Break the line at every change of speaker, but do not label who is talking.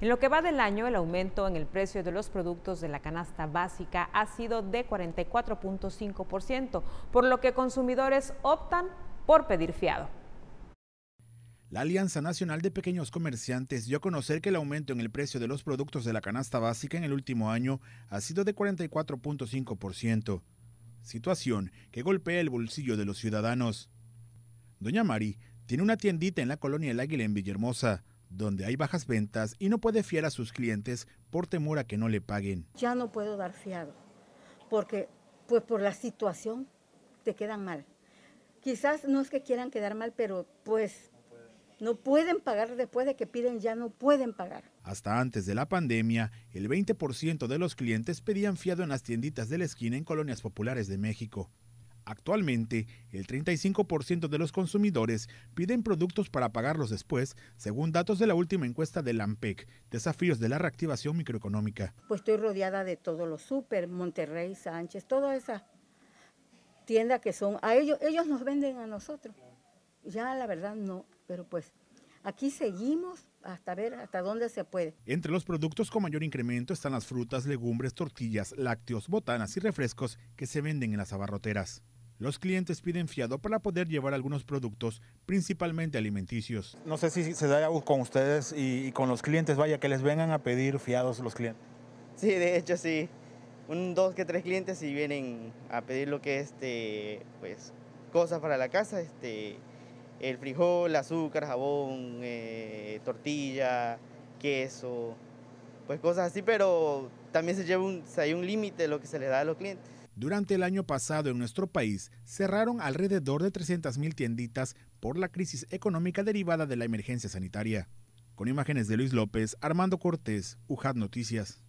En lo que va del año, el aumento en el precio de los productos de la canasta básica ha sido de 44.5%, por lo que consumidores optan por pedir fiado.
La Alianza Nacional de Pequeños Comerciantes dio a conocer que el aumento en el precio de los productos de la canasta básica en el último año ha sido de 44.5%, situación que golpea el bolsillo de los ciudadanos. Doña Mari tiene una tiendita en la colonia El Águila en Villahermosa, donde hay bajas ventas y no puede fiar a sus clientes por temor a que no le paguen.
Ya no puedo dar fiado, porque pues por la situación te quedan mal. Quizás no es que quieran quedar mal, pero pues no pueden pagar después de que piden, ya no pueden pagar.
Hasta antes de la pandemia, el 20% de los clientes pedían fiado en las tienditas de la esquina en colonias populares de México. Actualmente, el 35% de los consumidores piden productos para pagarlos después, según datos de la última encuesta de AMPEC, Desafíos de la Reactivación Microeconómica.
Pues estoy rodeada de todos los super, Monterrey, Sánchez, toda esa tienda que son, a ellos, ellos nos venden a nosotros. Ya la verdad no, pero pues aquí seguimos hasta ver hasta dónde se
puede. Entre los productos con mayor incremento están las frutas, legumbres, tortillas, lácteos, botanas y refrescos que se venden en las abarroteras los clientes piden fiado para poder llevar algunos productos, principalmente alimenticios. No sé si se da con ustedes y, con los clientes, vaya, que les vengan a pedir fiados los clientes.
Sí, de hecho sí. Un, dos que tres clientes si vienen a pedir lo que es, este, pues, cosas para la casa, este, el frijol, azúcar, jabón, eh, tortilla, queso, pues cosas así, pero también se lleva un, hay un límite lo que se le da a los
clientes. Durante el año pasado en nuestro país cerraron alrededor de 300.000 tienditas por la crisis económica derivada de la emergencia sanitaria. Con imágenes de Luis López, Armando Cortés, UJAD Noticias.